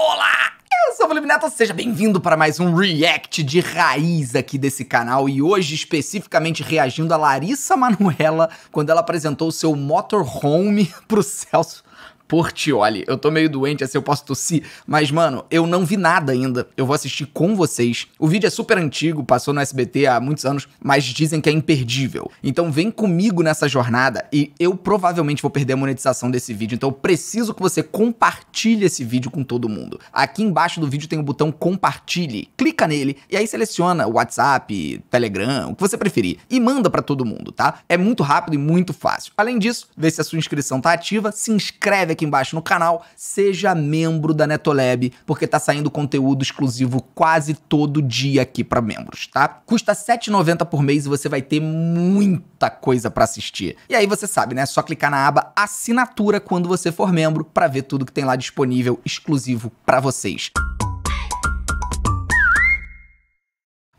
Olá! Eu sou o Felipe seja bem-vindo para mais um react de raiz aqui desse canal e hoje especificamente reagindo a Larissa Manuela quando ela apresentou o seu motorhome pro Celso Portioli. Eu tô meio doente, assim eu posso tossir. Mas, mano, eu não vi nada ainda. Eu vou assistir com vocês. O vídeo é super antigo, passou no SBT há muitos anos, mas dizem que é imperdível. Então vem comigo nessa jornada e eu provavelmente vou perder a monetização desse vídeo. Então eu preciso que você compartilhe esse vídeo com todo mundo. Aqui embaixo do vídeo tem o botão compartilhe. Clica nele e aí seleciona WhatsApp, Telegram, o que você preferir. E manda para todo mundo, tá? É muito rápido e muito fácil. Além disso, vê se a sua inscrição tá ativa, se inscreve aqui aqui embaixo no canal, seja membro da Netolab, porque tá saindo conteúdo exclusivo quase todo dia aqui para membros, tá? Custa 7,90 por mês e você vai ter muita coisa para assistir. E aí você sabe, né? É só clicar na aba assinatura quando você for membro para ver tudo que tem lá disponível exclusivo para vocês.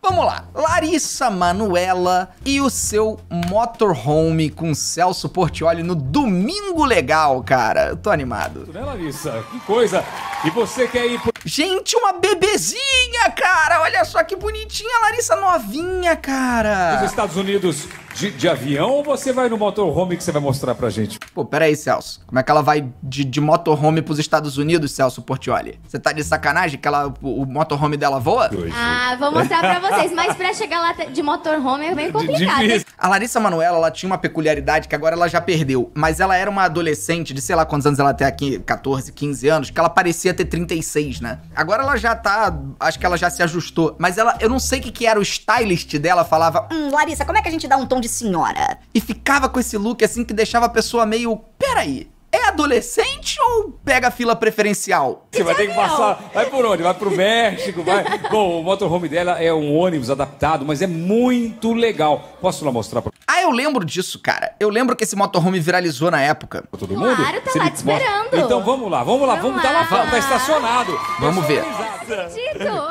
Vamos lá, Larissa Manuela e o seu motorhome com Celso Portioli no Domingo Legal, cara. Eu tô animado. Né, Larissa? Que coisa. E você quer ir por... Gente, uma bebezinha, cara. Olha só que bonitinha a Larissa novinha, cara. Nos Estados Unidos de, de, avião ou você vai no motorhome que você vai mostrar pra gente? Pô, pera aí, Celso. Como é que ela vai de, de motorhome pros Estados Unidos, Celso Portioli? Você tá de sacanagem que ela, o, o motorhome dela voa? É. Ah, vou mostrar pra você vocês, mas pra chegar lá de motorhome é bem complicado. A Larissa Manoela, ela tinha uma peculiaridade que agora ela já perdeu. Mas ela era uma adolescente de sei lá quantos anos ela tem aqui, 14, 15 anos, que ela parecia ter 36, né? Agora ela já tá, acho que ela já se ajustou. Mas ela, eu não sei o que, que era o stylist dela, falava: Hum, Larissa, como é que a gente dá um tom de senhora? E ficava com esse look assim que deixava a pessoa meio. Peraí, é adolescente ou pega fila preferencial? Você vai ter que passar. Vai por onde? Vai pro México, vai. Bom, o motorhome dela é um ônibus adaptado, mas é muito legal. Posso lá mostrar pra. Ah, eu lembro disso, cara. Eu lembro que esse motorhome viralizou na época. Pra todo mundo? Claro, tá Você lá te esperando. Então vamos lá, vamos lá, vamos, vamos lá. tá lá, tá estacionado. Vamos ver.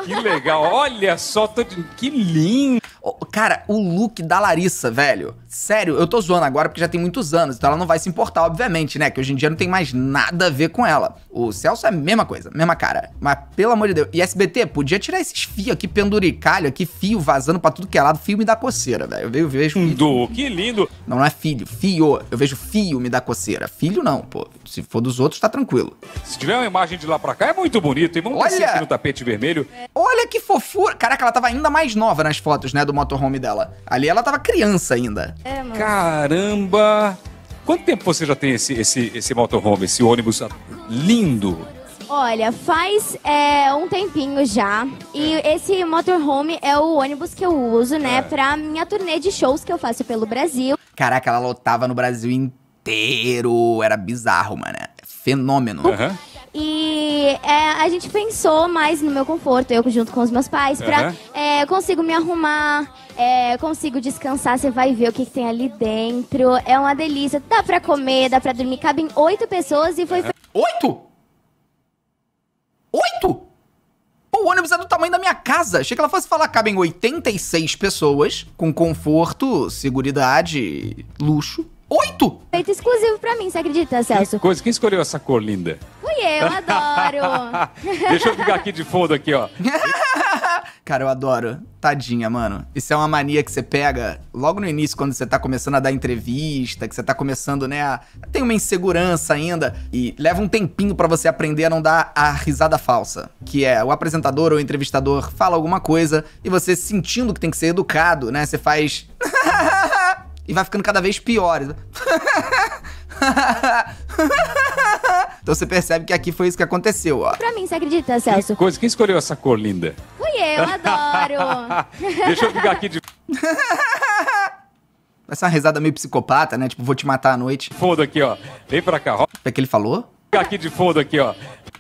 Que legal, olha só, tô... que lindo. Cara, o look da Larissa, velho. Sério, eu tô zoando agora porque já tem muitos anos, então ela não vai se importar, obviamente, né? Que hoje em dia não tem mais nada a ver com ela. O Celso é a mesma coisa, mesma cara. Mas pelo amor de Deus. E SBT, podia tirar esses fios aqui, penduricalho aqui, fio vazando pra tudo que é lado. Fio me dá coceira, velho. Eu vejo. Hum, lindo, que lindo. Não, não é filho, fio. Eu vejo fio me dá coceira. Filho não, pô. Se for dos outros, tá tranquilo. Se tiver uma imagem de lá pra cá, é muito bonito. E vamos Olha... descer aqui no tapete vermelho. Olha que fofura. Caraca, ela tava ainda mais nova nas fotos, né? Do motorhome dela. Ali ela tava criança ainda. É, mano. Caramba! Quanto tempo você já tem esse, esse, esse motorhome, esse ônibus lindo? Olha, faz é, um tempinho já. E é. esse motorhome é o ônibus que eu uso, né, é. pra minha turnê de shows que eu faço pelo Brasil. Caraca, ela lotava no Brasil inteiro. Era bizarro, mano. Fenômeno. Uhum. E é, a gente pensou mais no meu conforto, eu junto com os meus pais, pra é, consigo me arrumar, é, consigo descansar, você vai ver o que, que, tem ali dentro. É uma delícia, dá pra comer, dá pra dormir. Cabem oito pessoas e foi. Oito? Oito? Pô, o ônibus é do tamanho da minha casa. Achei que ela fosse falar, cabem 86 pessoas, com conforto, seguridade, luxo. Oito! Feito exclusivo pra mim, você acredita, Celso? Que coisa, quem escolheu essa cor linda? eu adoro. Deixa eu ficar aqui de fundo aqui, ó. Cara, eu adoro. Tadinha, mano. Isso é uma mania que você pega logo no início, quando você tá começando a dar entrevista, que você tá começando, né? A... Tem uma insegurança ainda. E leva um tempinho para você aprender a não dar a risada falsa. Que é o apresentador ou o entrevistador fala alguma coisa e você sentindo que tem que ser educado, né? Você faz. e vai ficando cada vez pior. Então você percebe que aqui foi isso que aconteceu, ó. Pra mim, você acredita, Celso? Que coisa, quem escolheu essa cor linda? Fui eu, adoro. Deixa eu ficar aqui de... Essa é risada meio psicopata, né? Tipo, vou te matar à noite. Fundo aqui, ó. Vem pra cá, ó. É que ele falou? Ficar aqui de fundo aqui, ó.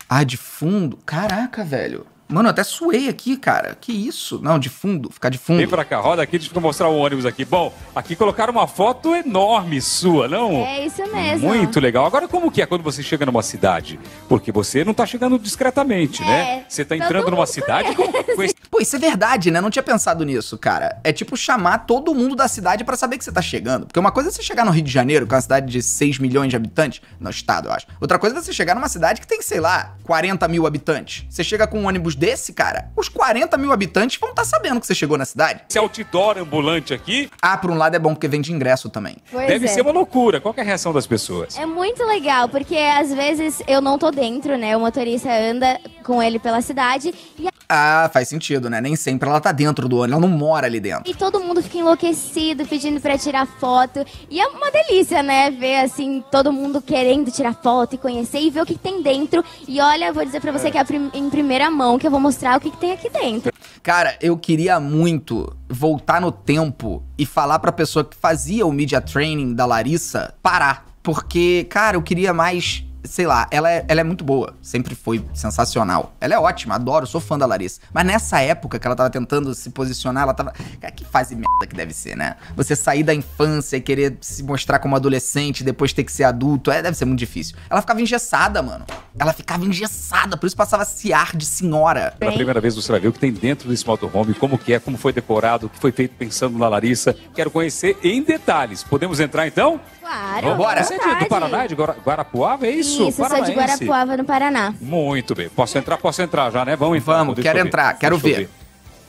Ah, de fundo? Caraca, velho. Mano, eu até suei aqui, cara. Que isso? Não, de fundo, ficar de fundo. Vem pra cá, roda aqui, deixa eu mostrar o ônibus aqui. Bom, aqui colocaram uma foto enorme sua, não? É isso mesmo. Muito legal. Agora, como que é quando você chega numa cidade? Porque você não tá chegando discretamente, né? é, né? Você tá entrando numa cidade conhece. com, esse... Pô, isso é verdade, né? Não tinha pensado nisso, cara. É tipo chamar todo mundo da cidade para saber que você tá chegando. Porque uma coisa é você chegar no Rio de Janeiro, que é uma cidade de 6 milhões de habitantes. No estado, eu acho. Outra coisa é você chegar numa cidade que tem, sei lá, 40 mil habitantes. Você chega com um ônibus desse, cara, os 40 mil habitantes vão estar tá sabendo que você chegou na cidade. Esse outdoor ambulante aqui. Ah, por um lado é bom porque vende ingresso também. Pois Deve é. ser uma loucura. Qual é a reação das pessoas? É muito legal, porque às vezes eu não tô dentro, né? O motorista anda com ele pela cidade e. Ah, faz sentido, né? Nem sempre ela tá dentro do ônibus, ela não mora ali dentro. E todo mundo fica enlouquecido, pedindo para tirar foto. E é uma delícia, né? Ver assim, todo mundo querendo tirar foto e conhecer e ver o que tem dentro. E olha, vou dizer para você é. que é prim em primeira mão que eu vou mostrar o que, que tem aqui dentro. Cara, eu queria muito voltar no tempo e falar pra pessoa que fazia o media training da Larissa parar. Porque, cara, eu queria mais sei lá, ela é, ela é muito boa. Sempre foi sensacional. Ela é ótima, adoro, sou fã da Larissa. Mas nessa época que ela tava tentando se posicionar, ela tava. Cara, que fase merda que deve ser, né? Você sair da infância e querer se mostrar como adolescente, depois ter que ser adulto, é, deve ser muito difícil. Ela ficava engessada, mano. Ela ficava engessada, por isso passava esse ar de senhora. Pela primeira vez você vai ver o que tem dentro desse motorhome, como que é, como foi decorado, o que foi feito pensando na Larissa. Quero conhecer em detalhes. Podemos entrar então? Claro. Vamos embora. É do Paraná, é de Guarapuava, é isso? Isso, sou de Guarapuava, no Paraná. Muito bem. Posso entrar? Posso entrar já, né? Vamos e Vamos, então, quero entrar, quero Deixa ver.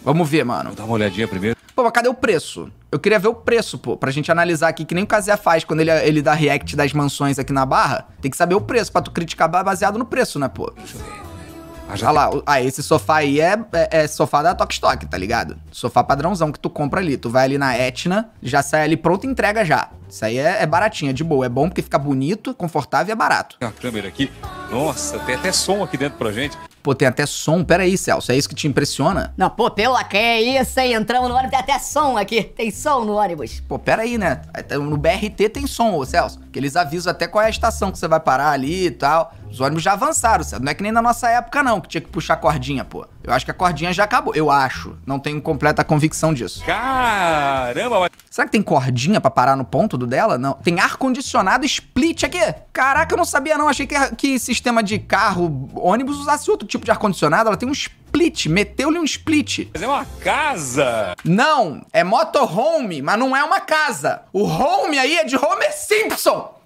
Vamos ver, mano. Vou dar uma olhadinha primeiro. Pô, mas cadê o preço? Eu queria ver o preço, pô, pra gente analisar aqui, que nem o Kazé faz quando ele, ele dá react das mansões aqui na barra. Tem que saber o preço, pra tu criticar baseado no preço, né, pô? Deixa eu ver. Ah, Olha lá, ah, esse sofá aí é, é, é sofá da Stock, tá ligado? Sofá padrãozão que tu compra ali. Tu vai ali na Etna, já sai ali pronto e entrega já. Isso aí é, é, é de boa. É bom porque fica bonito, confortável e é barato. Tem uma câmera aqui. Nossa, tem até som aqui dentro pra gente. Pô, tem até som. Pera aí, Celso, é isso que te impressiona? Não, pô, pela que é isso, aí? Entramos no ônibus, tem até som aqui. Tem som no ônibus. Pô, pera aí, né? Tá, no BRT tem som, ô Celso. Que eles avisam até qual é a estação que você vai parar ali e tal. Os ônibus já avançaram, certo? Não é que nem na nossa época, não, que tinha que puxar a cordinha, pô. Eu acho que a cordinha já acabou. Eu acho. Não tenho completa convicção disso. Caramba, mas... Será que tem cordinha para parar no ponto do dela? Não. Tem ar-condicionado split aqui. Caraca, eu não sabia, não. Achei que, que sistema de carro, ônibus usasse outro tipo de ar-condicionado. Ela tem um split. Meteu-lhe um split. Mas é uma casa. Não, é motorhome, mas não é uma casa. O home aí é de Homer Simpson.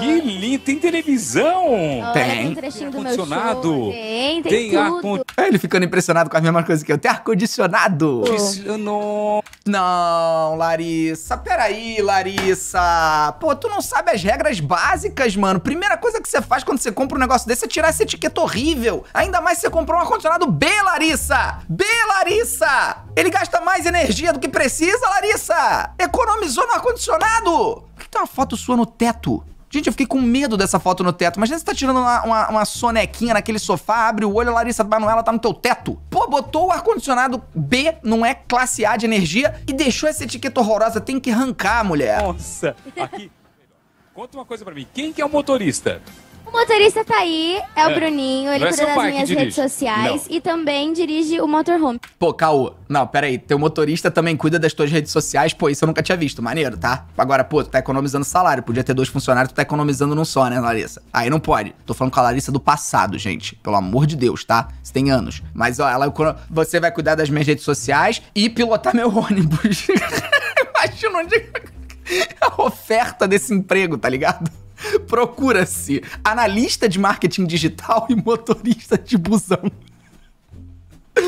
Que lindo! Tem televisão! Olha, tem. Tem ar-condicionado. Tem, tem, tem ar-condicionado. É, ele ficando impressionado com as mesmas coisas que eu. Tem ar-condicionado! Não. não, Larissa. Peraí, Larissa. Pô, tu não sabe as regras básicas, mano. Primeira coisa que você faz quando você compra um negócio desse é tirar essa etiqueta horrível. Ainda mais se você comprou um ar-condicionado B, Larissa! B, Larissa! Ele gasta mais energia do que precisa, Larissa! Economizou no ar-condicionado! Por que tem uma foto sua no teto? Gente, eu fiquei com medo dessa foto no teto. Imagina você tá tirando uma, uma, uma sonequinha naquele sofá, abre o olho, a Larissa Manoela tá no teu teto. Pô, botou o ar-condicionado B, não é classe A de energia, e deixou essa etiqueta horrorosa. Tem que arrancar, mulher. Nossa, aqui... Conta uma coisa para mim. Quem que é o motorista? O motorista tá aí, é o É. Bruninho, ele é cuida das minhas redes sociais e também dirige o motorhome. Pô, Caô, não, peraí, teu motorista também cuida das tuas redes sociais, pô, isso eu nunca tinha visto, maneiro, tá? Agora, pô, tu tá economizando salário, podia ter dois funcionários, tu tá economizando num só, né, Larissa? Aí não pode. Tô falando com a Larissa do passado, gente, pelo amor de Deus, tá? Isso tem anos. Mas, ó, ela, você vai cuidar das minhas redes sociais e pilotar meu ônibus. Imagina onde... É a oferta desse emprego, tá ligado? Procura-se analista de marketing digital e motorista de busão.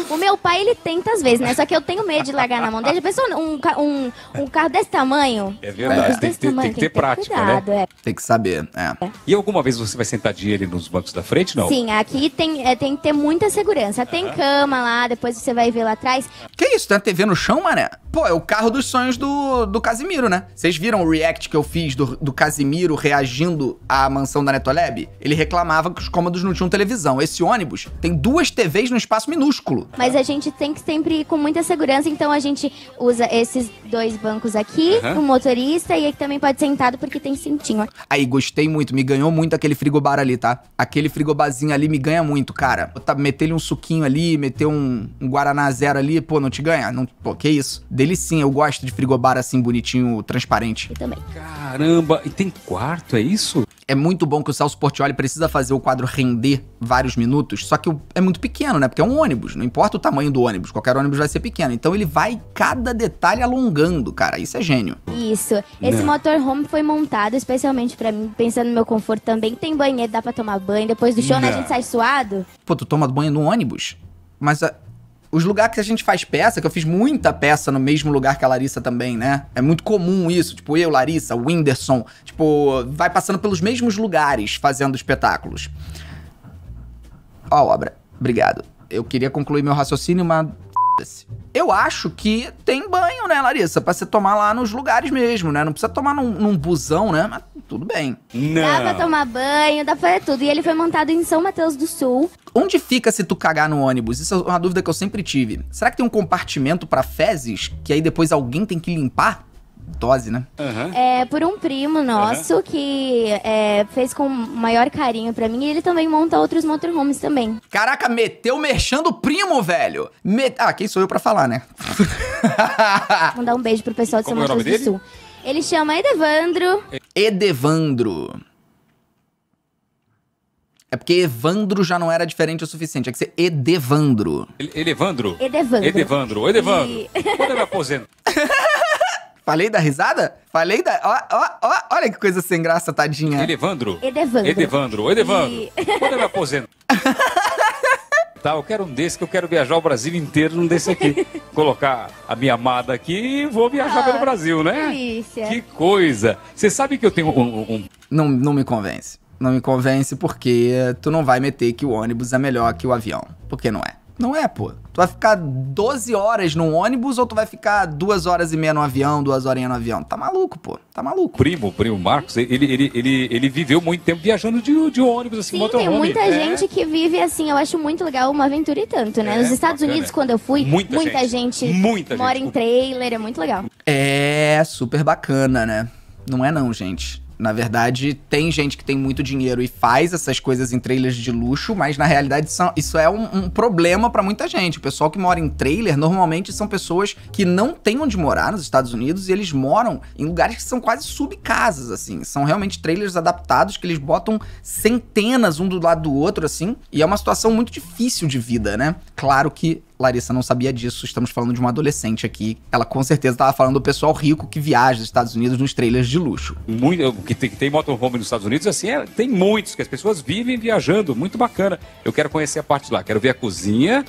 O meu pai, ele tenta às vezes, né? Só que eu tenho medo de largar na mão dele. Pensou um, um, um carro desse tamanho? É verdade, tem, que ter, tamanho, tem, tem que ter prática, né? cuidado, né? É. Tem que saber, é. E alguma vez você vai sentar de ele nos bancos da frente, não? Sim, aqui tem, é, tem que ter muita segurança. Tem cama lá, depois você vai ver lá atrás. Que isso, tem tá uma TV no chão, mané? Pô, é o carro dos sonhos do, do Casimiro, né? Vocês viram o react que eu fiz do, do Casimiro reagindo à mansão da Netolab? Ele reclamava que os cômodos não tinham televisão. Esse ônibus tem duas TVs no espaço minúsculo. Mas a gente tem que sempre ir com muita segurança, então a gente usa esses dois bancos aqui, uhum. motorista e aqui também pode sentado porque tem cintinho. Aí, gostei muito, me ganhou muito aquele frigobar ali, tá? Aquele frigobarzinho ali me ganha muito, cara. Tá, meter um suquinho ali, meter um, um Guaraná zero ali, pô, não te ganha? Não, pô, que isso? Dele sim, eu gosto de frigobar assim, bonitinho, transparente. Eu também. Caramba, e tem quarto, é isso? é muito bom que o Celso Portioli precisa fazer o quadro render vários minutos, só que é muito pequeno, né? Porque é um ônibus, não importa o tamanho do ônibus, qualquer ônibus vai ser pequeno. Então ele vai cada detalhe alongando, cara. Isso é gênio. Isso. Esse não. Né. motorhome foi montado especialmente para mim, pensando no meu conforto também. Tem banheiro, dá para tomar banho. Depois do show, né, a né. gente sai suado. Pô, tu toma banho no ônibus? Mas a, os lugares que a gente faz peça, que eu fiz muita peça no mesmo lugar que a Larissa também, né? É muito comum isso. Tipo, eu, Larissa, Whindersson. Tipo, vai passando pelos mesmos lugares fazendo espetáculos. Ó a obra. Obrigado. Eu queria concluir meu raciocínio, mas eu acho que tem banho, né, Larissa? Pra você tomar lá nos lugares mesmo, né? Não precisa tomar num, num busão, né? Mas tudo bem. Não. Dá pra tomar banho, dá pra fazer tudo. E ele foi montado em São Mateus do Sul. Onde fica se tu cagar no ônibus? Isso é uma dúvida que eu sempre tive. Será que tem um compartimento para fezes que aí depois alguém tem que limpar? dose, né? Uhum. É, por um primo nosso uhum. que é, fez com maior carinho para mim e ele também monta outros motorhomes também. Caraca, meteu mexendo o primo, velho! Met... Ah, quem sou eu para falar, né? Mandar um beijo pro pessoal de São é Mateus do Sul. Ele chama Edevandro. Edevandro. É porque Evandro já não era diferente o suficiente. É que ser Edevandro. Elevandro? Edevandro. Edevandro. Edevandro. E... Quando eu me aposento? Falei da risada? Falei da. Ó, ó, ó, olha que coisa sem graça, tadinha. Elevandro. Edevandro. Edevandro. Edevandro. E... Quando eu me aposento? tal. Eu quero um desse que eu quero viajar o Brasil inteiro num desse aqui. Colocar a minha amada aqui e vou viajar ah, pelo Brasil, né? Delícia. Que coisa. Você sabe que eu tenho um, um... Não, não me convence. Não me convence porque tu não vai meter que o ônibus é melhor que o avião. Porque não é. Não é, pô. Tu vai ficar 12 horas num ônibus ou tu vai ficar duas horas e meia no avião, duas meia no avião? Tá maluco, pô. Tá maluco. Primo, primo Marcos, ele, ele, ele, ele viveu muito tempo viajando de, de ônibus, assim, Sim, motorhome. tem muita é. gente que vive assim. Eu acho muito legal uma aventura e tanto, né? É, Nos Estados bacana. Unidos, quando eu fui, muita, muita gente, gente muita mora gente. em trailer, é muito legal. É super bacana, né? Não é não, gente. Na verdade, tem gente que tem muito dinheiro e faz essas coisas em trailers de luxo, mas na realidade são, isso é um, um problema para muita gente. O pessoal que mora em trailer normalmente são pessoas que não têm onde morar nos Estados Unidos e eles moram em lugares que são quase subcasas, assim. São realmente trailers adaptados que eles botam centenas um do lado do outro, assim. E é uma situação muito difícil de vida, né? Claro que Larissa não sabia disso, estamos falando de uma adolescente aqui. Ela com certeza estava falando do pessoal rico que viaja dos Estados Unidos nos trailers de luxo. Muito, que tem, tem motorhome nos Estados Unidos, assim, é, tem muitos, que as pessoas vivem viajando, muito bacana. Eu quero conhecer a parte lá, quero ver a cozinha,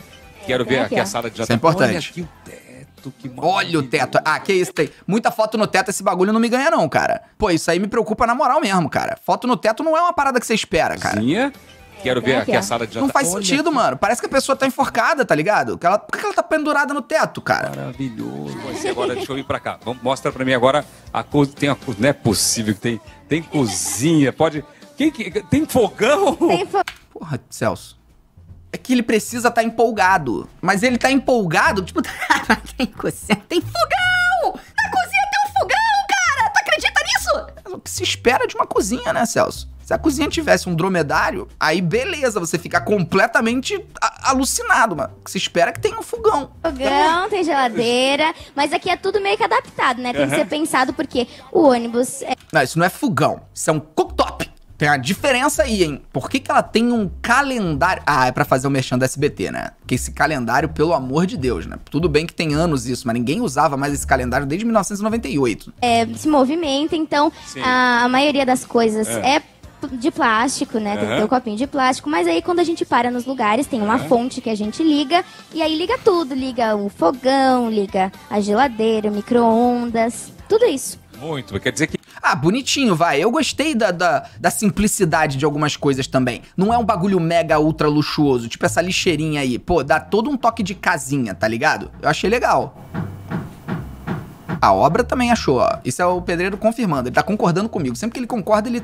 quero ver é aqui a sala de jantar. Isso é importante. Olha aqui o teto, que Olha o teto. Ah, que isso tem. Muita foto no teto, esse bagulho não me ganha não, cara. Pô, isso aí me preocupa na moral mesmo, cara. Foto no teto não é uma parada que você espera, cara. Cozinha, Quero ver é aqui é? a sala de jantar. Não faz sentido, mano. Parece que a pessoa tá enforcada, tá ligado? Que ela... Por que ela tá pendurada no teto, cara? Maravilhoso. agora deixa eu ir pra cá. Vamos, mostra pra mim agora a coisa. Tem a... Não é possível que tem, tem cozinha. Pode. Quem que... Tem fogão? Tem fo... Porra, Celso. É que ele precisa estar tá empolgado. Mas ele tá empolgado, tipo, tem cozinha, tem fogão! Na cozinha tem um fogão, cara! Tu acredita nisso? É o que se espera de uma cozinha, né, Celso? Se a cozinha tivesse um dromedário, aí beleza, você fica completamente alucinado, mano. Você espera que tenha um fogão. Fogão, tá tem geladeira, mas aqui é tudo meio que adaptado, né? Tem uhum. que ser pensado porque o ônibus é... Não, isso não é fogão, isso é um cooktop. Tem a diferença aí, hein? Por que, que ela tem um calendário? Ah, é para fazer o merchan do SBT, né? Porque esse calendário, pelo amor de Deus, né? Tudo bem que tem anos isso, mas ninguém usava mais esse calendário desde 1998. É, se movimenta, então Sim. a, maioria das coisas é, é de plástico, né? Tem que ter o copinho de plástico. Mas aí quando a gente para nos lugares, tem uma fonte que a gente liga. E aí liga tudo: liga o fogão, liga a geladeira, micro-ondas, tudo isso. Muito, quer dizer que ah, bonitinho, vai. Eu gostei da, da, da, simplicidade de algumas coisas também. Não é um bagulho mega ultra luxuoso, tipo essa lixeirinha aí. Pô, dá todo um toque de casinha, tá ligado? Eu achei legal. A obra também achou, ó. Isso é o pedreiro confirmando. Ele tá concordando comigo. Sempre que ele concorda, ele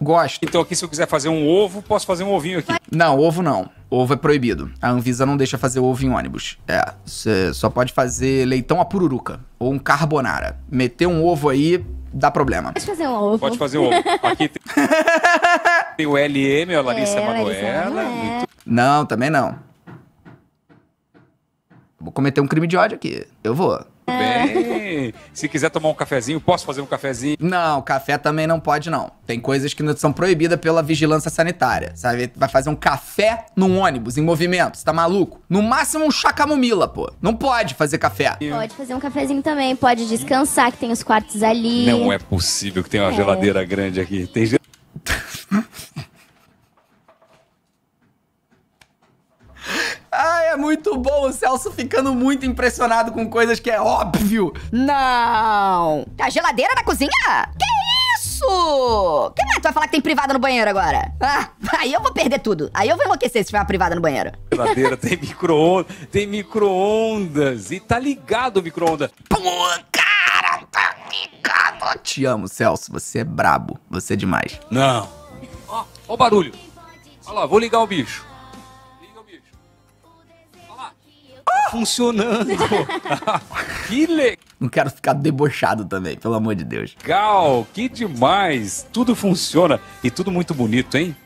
Gosto. Então aqui se eu quiser fazer um ovo, posso fazer um ovinho aqui. Não, ovo não. Ovo é proibido. A Anvisa não deixa fazer ovo em ônibus. É, você só pode fazer leitão a pururuca ou um carbonara. Meter um ovo aí dá problema. Pode fazer um ovo. Pode fazer um ovo. Aqui tem, tem o LM, a Larissa é, Manoela. É. Muito... Não, também não. Vou cometer um crime de ódio aqui. Eu vou. Bem, se quiser tomar um cafezinho, posso fazer um cafezinho? Não, café também não pode, não. Tem coisas que são proibidas pela vigilância sanitária, sabe? Vai fazer um café num ônibus, em movimento, você tá maluco? No máximo um chacamumila, pô. Não pode fazer café. Pode fazer um cafezinho também, pode descansar, que tem os quartos ali. Não é possível que tenha uma é. geladeira grande aqui. Tem geladeira. Ah, é muito bom o Celso ficando muito impressionado com coisas que é óbvio. Não! A tá, geladeira na cozinha? Que isso? É que mais? Tu vai falar que tem privada no banheiro agora? Ah, aí eu vou perder tudo. Aí eu vou enlouquecer se tiver uma privada no banheiro. Geladeira tem micro-ondas, tem micro-ondas. E tá ligado o micro-ondas. cara, tá ligado. Te amo, Celso. Você é brabo. Você é demais. Não. Ó, ó o barulho. Olha lá, vou ligar o bicho. funcionando. que legal. Não quero ficar debochado também, pelo amor de Deus. Gal, que demais. Tudo funciona e tudo muito bonito, hein?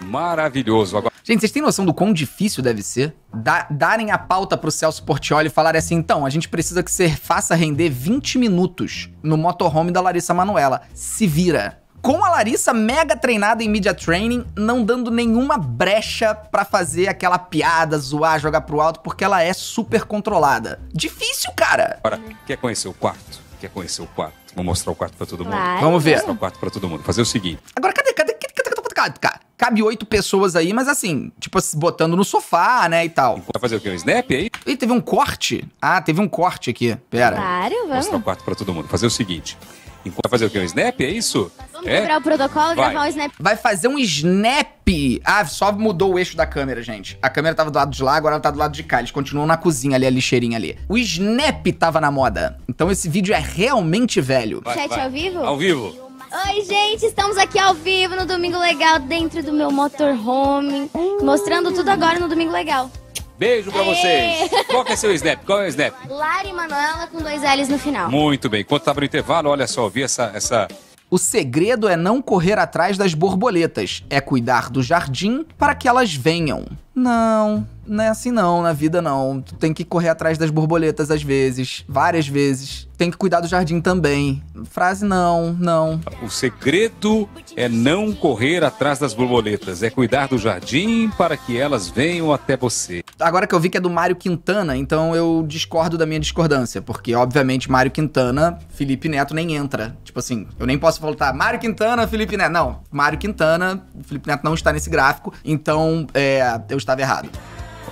Maravilhoso. Agora... Gente, vocês têm noção do quão difícil deve ser da, darem a pauta pro Celso Portioli e falar assim: então, a gente precisa que você faça render 20 minutos no motorhome da Larissa Manuela. Se vira com a Larissa mega treinada em media training, não dando nenhuma brecha para fazer aquela piada, zoar, jogar pro alto, porque ela é super controlada. Difícil, cara. Agora, quer conhecer o quarto? Quer conhecer o quarto? Vou mostrar o quarto para todo mundo. Claro. Vamos ver. Vou mostrar o quarto para todo mundo. Fazer o seguinte. Agora, cadê, cadê, cadê, cadê, cadê, cadê, cadê? Cabe oito pessoas aí, mas assim, tipo, botando no sofá, né, e tal. Vai fazer o quê? Um snap aí? Ih, teve um corte? Ah, teve um corte aqui. Pera. Claro, vamos. Mostrar o quarto para todo mundo. Fazer o seguinte. Enquanto vai fazer o quê? Um snap? É isso? Vamos é? quebrar o protocolo e gravar o snap. Vai fazer um snap. Ah, só mudou o eixo da câmera, gente. A câmera tava do lado de lá, agora ela tá do lado de cá. Eles continuam na cozinha ali, a lixeirinha ali. O snap tava na moda. Então esse vídeo é realmente velho. Vai, Chat vai. ao vivo? Ao vivo. Oi, gente, estamos aqui ao vivo no Domingo Legal, dentro do meu motorhome, mostrando tudo agora no Domingo Legal. Beijo pra vocês. Qual que é seu snap? Qual é o snap? Lari Manuela com dois L's no final. Muito bem. Enquanto tava no intervalo, olha só, vi essa, essa o segredo é não correr atrás das borboletas, é cuidar do jardim para que elas venham. Não, não é assim não, na vida não. Tu tem que correr atrás das borboletas às vezes, várias vezes. Tem que cuidar do jardim também. Frase não, não. O segredo é não correr atrás das borboletas, é cuidar do jardim para que elas venham até você. Agora que eu vi que é do Mário Quintana, então eu discordo da minha discordância, porque obviamente Mário Quintana, Felipe Neto nem entra. Tipo assim, eu nem posso voltar Mário Quintana, Felipe Neto. Não, Mário Quintana, Felipe Neto não está nesse gráfico, então é, eu estava errado.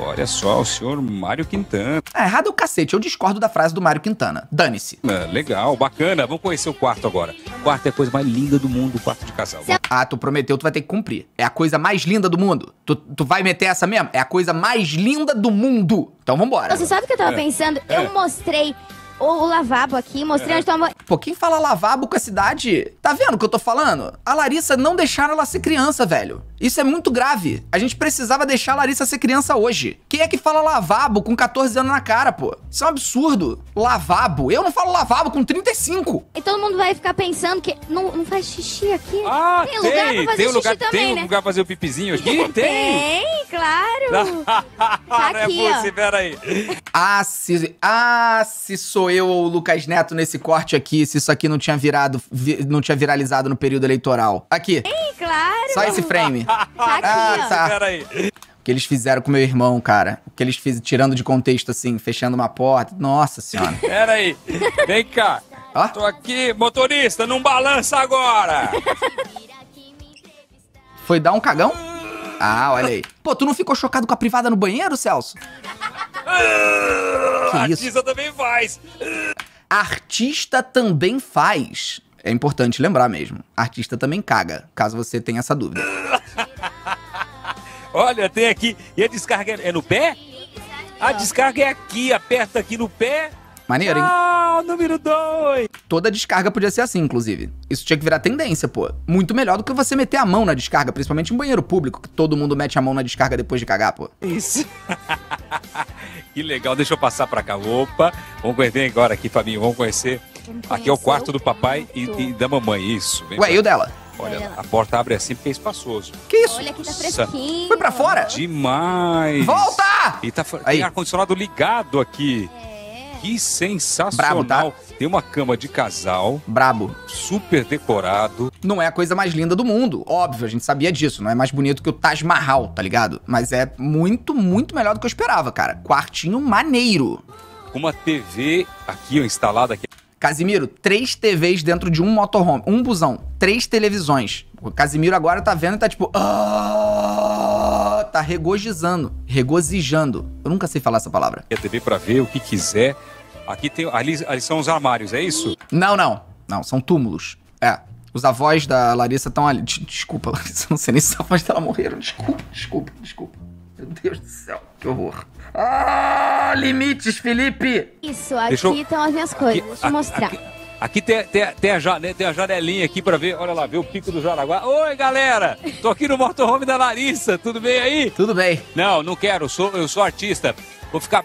Olha só, o senhor Mário Quintana. Ah, errado é o cacete, eu discordo da frase do Mário Quintana. Dane-se. Ah, legal, bacana. Vamos conhecer o quarto agora. O quarto é a coisa mais linda do mundo, o quarto de casal. Ah, tu prometeu, tu vai ter que cumprir. É a coisa mais linda do mundo. Tu, tu vai meter essa mesmo? É a coisa mais linda do mundo. Então vambora. Você sabe o que eu tava é. pensando? É. Eu mostrei o, o lavabo aqui, mostrei é. onde tava... Pô, quem fala lavabo com a cidade? Tá vendo o que eu tô falando? A Larissa não deixaram ela ser criança, velho. Isso é muito grave. A gente precisava deixar a Larissa ser criança hoje. Quem é que fala lavabo com 14 anos na cara, pô? Isso é um absurdo. Lavabo? Eu não falo lavabo com 35. E todo mundo vai ficar pensando que não, não faz xixi aqui. Ah, tem, tem lugar pra fazer tem lugar, também, Tem né? lugar pra fazer o pipizinho aqui? tem. tem, claro. tá aqui, não é possível, peraí. Ah se, ah, se sou eu ou o Lucas Neto nesse corte aqui, se isso aqui não tinha virado, vi, não tinha viralizado no período eleitoral. Aqui. Tem, claro. Só esse frame tá aqui, ah, tá. Peraí. O que eles fizeram com meu irmão, cara. O que eles fizeram, tirando de contexto, assim, fechando uma porta. Nossa senhora. Peraí. Vem cá. Ó. Tô aqui, motorista, não balança agora. Foi dar um cagão? Ah, olha aí. Pô, tu não ficou chocado com a privada no banheiro, Celso? Ah, que isso? Artista também faz. Artista também faz. É importante lembrar mesmo. Artista também caga, caso você tenha essa dúvida. Olha, tem aqui. E a descarga é, é no pé? A descarga é aqui, aperta aqui no pé. Maneiro, hein? Ah, número 2! Toda descarga podia ser assim, inclusive. Isso tinha que virar tendência, pô. Muito melhor do que você meter a mão na descarga, principalmente em banheiro público, que todo mundo mete a mão na descarga depois de cagar, pô. Isso. que legal, deixa eu passar pra cá. Opa, vamos conhecer agora aqui, Fabinho, vamos conhecer Aqui é o quarto do papai e, e, da mamãe, isso. Vem Ué, e o dela? Olha, a porta abre assim porque é espaçoso. Que isso? Olha aqui tá fresquinho. Foi pra fora? Demais. Volta! E tá Aí. ar-condicionado ligado aqui. É. Que sensacional. tá? Tem uma cama de casal. Brabo. Super decorado. Não é a coisa mais linda do mundo. Óbvio, a gente sabia disso. Não é mais bonito que o Taj Mahal, tá ligado? Mas é muito, muito melhor do que eu esperava, cara. Quartinho maneiro. Uma TV aqui, ó, instalada aqui Casimiro, três TVs dentro de um motorhome, um busão, três televisões. O Casimiro agora tá vendo e tá tipo. Ah, tá regozijando. Regozijando. Eu nunca sei falar essa palavra. É TV pra ver o que quiser. Aqui tem. Ali, ali são os armários, é isso? Não, não. Não, são túmulos. É. Os avós da Larissa estão ali. Desculpa, Larissa, não sei nem se os avós dela morreram. Desculpa, desculpa, desculpa. Meu Deus do céu, que horror. Ah! limites, Felipe! Isso, aqui Deixa eu... estão as minhas coisas. Aqui, Deixa eu mostrar. Aqui, aqui tem, tem, tem, a ja, né, tem, a janelinha aqui pra ver, olha lá, ver o pico do Jaraguá. Oi, galera! Tô aqui no motorhome da Larissa, tudo bem aí? Tudo bem. Não, não quero, sou, eu sou artista. Vou ficar.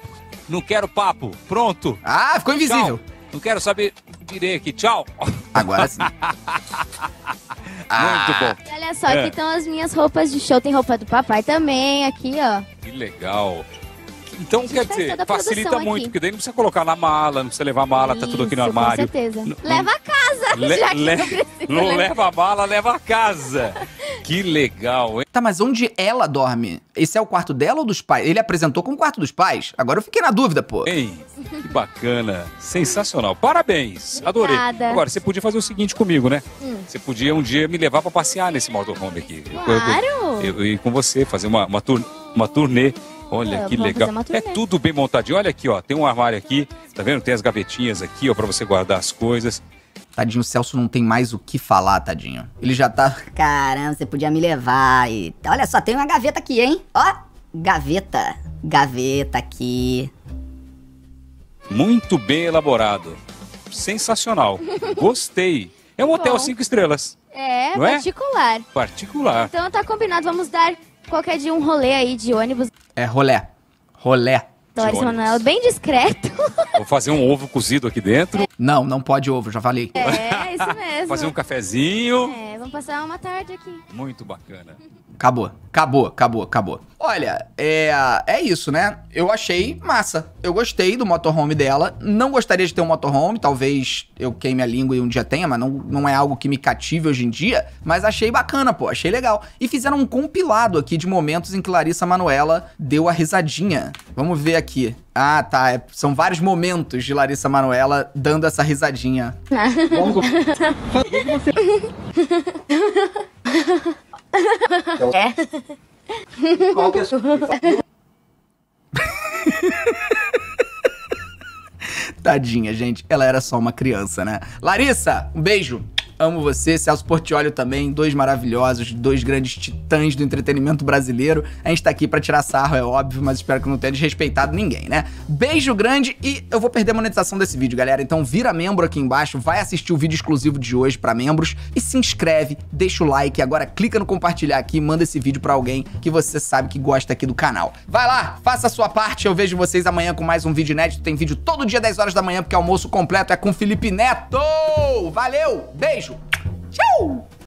Não quero papo. Pronto. Ah, ficou invisível. Não quero saber. Virei aqui, tchau. Agora sim. Ah. Muito bom. olha só, é. aqui estão as minhas roupas de show. Tem roupa do papai também, aqui, ó. Que legal. Então, quer dizer, facilita muito, porque daí não precisa colocar na mala, não precisa levar mala, Isso, tá tudo aqui no armário. Com certeza. Não, leva a casa, le, le, não, não né? leva a mala, leva a casa. que legal, hein? Tá, mas onde ela dorme? Esse é o quarto dela ou dos pais? Ele apresentou como quarto dos pais? Agora eu fiquei na dúvida, pô. Ei, que bacana. Sensacional. Parabéns. Adorei. Agora, você podia fazer o seguinte comigo, né? Hum. Você podia um dia me levar para passear nesse motorhome aqui. Claro! Eu, eu, eu, eu, ir com você, fazer uma, uma, tur uma turnê Olha é, que legal. É tudo bem montadinho. Olha aqui, ó. Tem um armário aqui, tá vendo? Tem as gavetinhas aqui, ó, pra você guardar as coisas. Tadinho, o Celso não tem mais o que falar, tadinho. Ele já tá. Caramba, você podia me levar. E... Olha só, tem uma gaveta aqui, hein? Ó, gaveta. Gaveta aqui. Muito bem elaborado. Sensacional. Gostei. É um Bom. hotel cinco estrelas. É, não é? particular. É? Particular. Então tá combinado, vamos dar qualquer dia um rolê aí de ônibus. É rolé. Rolé. Então, Doris Manuel, bem discreto. Vou fazer um ovo cozido aqui dentro. É. Não, não pode ovo, já falei. É, isso mesmo. fazer um cafezinho. É, vamos passar uma tarde aqui. Muito bacana acabou, acabou, acabou, acabou. Olha, é, é isso, né? Eu achei massa. Eu gostei do motorhome dela. Não gostaria de ter um motorhome, talvez eu queime a língua e um dia tenha, mas não, não é algo que me cative hoje em dia. Mas achei bacana, pô, achei legal. E fizeram um compilado aqui de momentos em que Larissa Manuela deu a risadinha. Vamos ver aqui. Ah, tá. É, são vários momentos de Larissa Manuela dando essa risadinha. Vamos. Então, é. Qual que é a sua... Tadinha, gente. Ela era só uma criança, né? Larissa, um beijo amo você. Celso Portiolho também, dois maravilhosos, dois grandes titãs do entretenimento brasileiro. A gente tá aqui para tirar sarro, é óbvio, mas espero que não tenha desrespeitado ninguém, né? Beijo grande e eu vou perder a monetização desse vídeo, galera. Então vira membro aqui embaixo, vai assistir o vídeo exclusivo de hoje para membros e se inscreve, deixa o like, agora clica no compartilhar aqui, manda esse vídeo para alguém que você sabe que gosta aqui do canal. Vai lá, faça a sua parte, eu vejo vocês amanhã com mais um vídeo inédito. Tem vídeo todo dia 10 horas da manhã, porque almoço completo é com Felipe Neto. Valeu, beijo. Tchau!